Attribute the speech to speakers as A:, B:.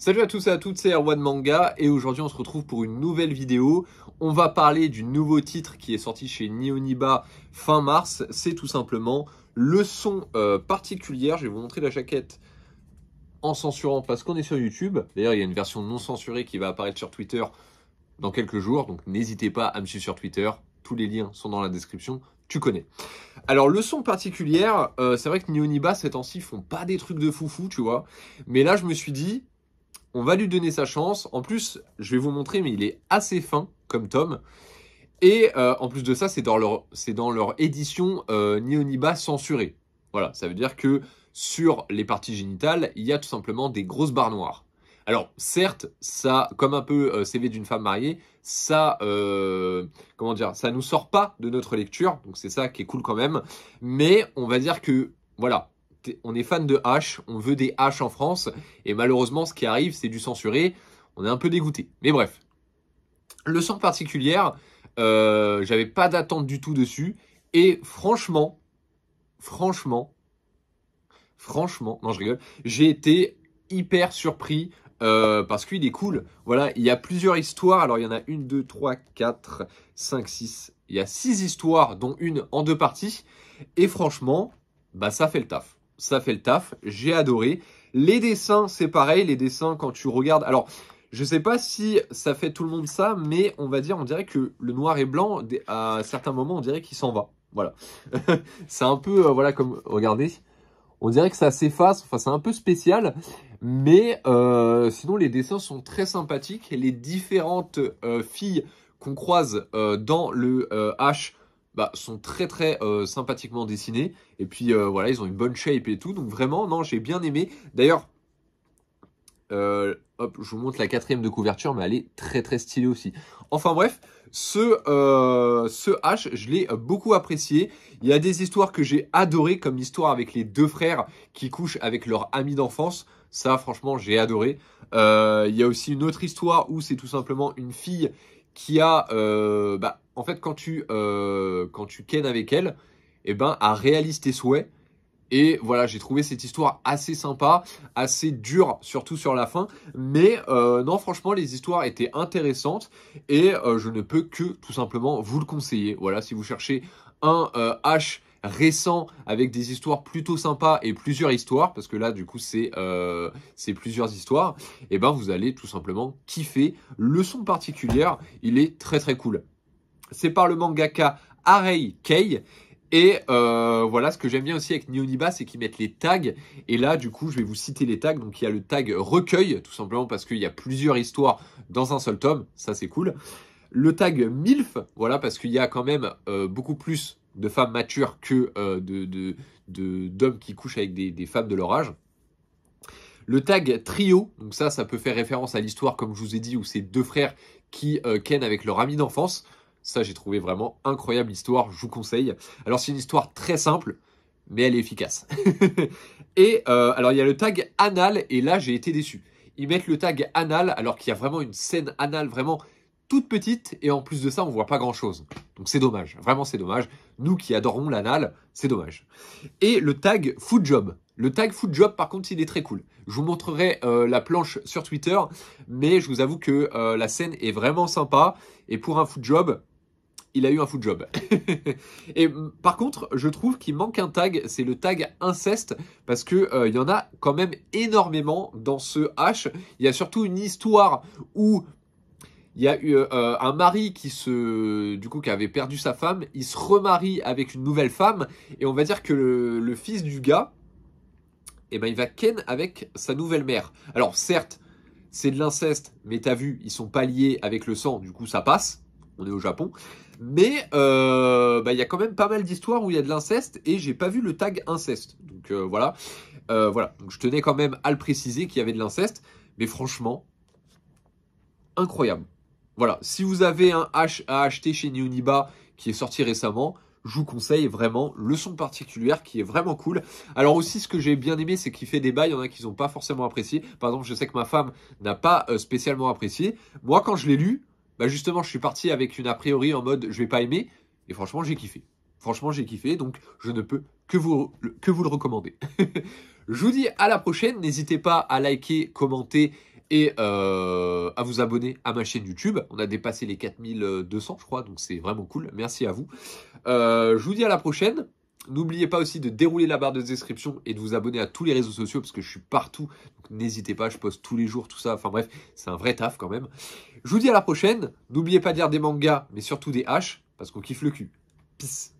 A: Salut à tous et à toutes, c'est Erwan Manga et aujourd'hui on se retrouve pour une nouvelle vidéo. On va parler du nouveau titre qui est sorti chez Nioniba fin mars. C'est tout simplement Leçon euh, particulière. Je vais vous montrer la jaquette en censurant parce qu'on est sur YouTube. D'ailleurs, il y a une version non censurée qui va apparaître sur Twitter dans quelques jours. Donc n'hésitez pas à me suivre sur Twitter. Tous les liens sont dans la description. Tu connais. Alors, leçon particulière, euh, c'est vrai que Nioniba, ces temps-ci, font pas des trucs de foufou, tu vois. Mais là, je me suis dit, on va lui donner sa chance. En plus, je vais vous montrer, mais il est assez fin comme Tom. Et euh, en plus de ça, c'est dans leur, c'est dans leur édition euh, censurée. Voilà, ça veut dire que sur les parties génitales, il y a tout simplement des grosses barres noires. Alors, certes, ça, comme un peu euh, CV d'une femme mariée, ça, euh, comment dire, ça nous sort pas de notre lecture, donc c'est ça qui est cool quand même. Mais on va dire que, voilà, on est fan de H, on veut des H en France, et malheureusement, ce qui arrive, c'est du censuré. On est un peu dégoûté. Mais bref. Le sang particulière, euh, j'avais pas d'attente du tout dessus. Et franchement, franchement, franchement, non, je rigole, j'ai été hyper surpris. Euh, parce qu'il est cool. Voilà, il y a plusieurs histoires. Alors, il y en a une, deux, trois, quatre, cinq, six. Il y a six histoires, dont une en deux parties. Et franchement, bah, ça fait le taf ça fait le taf, j'ai adoré. Les dessins, c'est pareil, les dessins quand tu regardes... Alors, je ne sais pas si ça fait tout le monde ça, mais on va dire, on dirait que le noir et blanc, à certains moments, on dirait qu'il s'en va. Voilà. c'est un peu, euh, voilà, comme, regardez, on dirait que ça s'efface, enfin c'est un peu spécial, mais euh, sinon les dessins sont très sympathiques. Les différentes euh, filles qu'on croise dans le H bah, sont très très euh, sympathiquement dessinés. Et puis euh, voilà, ils ont une bonne shape et tout. Donc vraiment, non, j'ai bien aimé. D'ailleurs, euh, hop, je vous montre la quatrième de couverture, mais elle est très très stylée aussi. Enfin bref, ce, ce H, je l'ai beaucoup apprécié. Il y a des histoires que j'ai adorées, comme l'histoire avec les deux frères qui couchent avec leur ami d'enfance. Ça, franchement, j'ai adoré. il y a aussi une autre histoire où c'est tout simplement une fille qui a... Bah, en fait, quand tu, euh, quand tu ken avec elle, eh ben, elle réalise tes souhaits. Et voilà, j'ai trouvé cette histoire assez sympa, assez dure, surtout sur la fin. Mais euh, non, franchement, les histoires étaient intéressantes et euh, je ne peux que tout simplement vous le conseiller. Voilà, si vous cherchez un H récent avec des histoires plutôt sympas et plusieurs histoires, parce que là du coup c'est plusieurs histoires, et eh ben vous allez tout simplement kiffer. Le son particulière, il est très très cool. C'est par le mangaka Arei Kei. Et euh, voilà, ce que j'aime bien aussi avec Neoniba, c'est qu'ils mettent les tags. Et là, du coup, je vais vous citer les tags. Donc, il y a le tag recueil, tout simplement parce qu'il y a plusieurs histoires dans un seul tome. Ça, c'est cool. Le tag MILF, voilà, parce qu'il y a quand même euh, beaucoup plus de femmes matures que euh, d'hommes qui couchent avec des, femmes de leur âge. Le tag trio, donc ça, ça peut faire référence à l'histoire, comme je vous ai dit, où c'est deux frères qui avec leur ami d'enfance. Ça, j'ai trouvé vraiment incroyable l'histoire, je vous conseille. Alors, c'est une histoire très simple, mais elle est efficace. et euh, alors, il y a le tag anal, et là, j'ai été déçu. Ils mettent le tag anal, alors qu'il y a vraiment une scène anal vraiment toute petite, et en plus de ça, on ne voit pas grand-chose. Donc, c'est dommage, vraiment, c'est dommage. Nous qui adorons l'anal, c'est dommage. Et le tag food job. Le tag food job, par contre, il est très cool. Je vous montrerai euh, la planche sur Twitter, mais je vous avoue que euh, la scène est vraiment sympa. Et pour un food job, il a eu un foot job. et mm, par contre, je trouve qu'il manque un tag, c'est le tag inceste, parce que euh, y en a quand même énormément dans ce H. Il y a surtout une histoire où il y a eu euh, euh, un mari qui se, du coup, qui avait perdu sa femme, il se remarie avec une nouvelle femme, et on va dire que le, fils du gars, et eh ben, il va ken avec sa nouvelle mère. Alors certes, c'est de l'inceste, mais t'as vu, ils sont pas liés avec le sang, du coup ça passe on est au Japon. Mais euh, bah, il y a quand même pas mal d'histoires où il y a de l'inceste et j'ai pas vu le tag inceste. Donc euh, voilà. Euh, voilà. Donc, je tenais quand même à le préciser qu'il y avait de l'inceste. Mais franchement, incroyable. Voilà. Si vous avez un H à acheter chez Niuniba qui est sorti récemment, je vous conseille vraiment le son particulière qui est vraiment cool. Alors aussi ce que j'ai bien aimé c'est qu'il fait des bails, il y en a qui n'ont pas forcément apprécié. Par exemple je sais que ma femme n'a pas spécialement apprécié. Moi quand je l'ai lu, bah, justement, je suis parti avec une a priori en mode je vais pas aimer, et franchement, j'ai kiffé. Franchement, j'ai kiffé, donc je ne peux que vous, que vous le recommander. je vous dis à la prochaine. N'hésitez pas à liker, commenter et euh, à vous abonner à ma chaîne YouTube. On a dépassé les 4200, je crois, donc c'est vraiment cool. Merci à vous. Euh, je vous dis à la prochaine. N'oubliez pas aussi de dérouler la barre de description et de vous abonner à tous les réseaux sociaux parce que je suis partout. Donc n'hésitez pas, je poste tous les jours, tout ça. Enfin bref, c'est un vrai taf quand même. Je vous dis à la prochaine. N'oubliez pas de lire des mangas, mais surtout des haches parce qu'on kiffe le cul. Peace.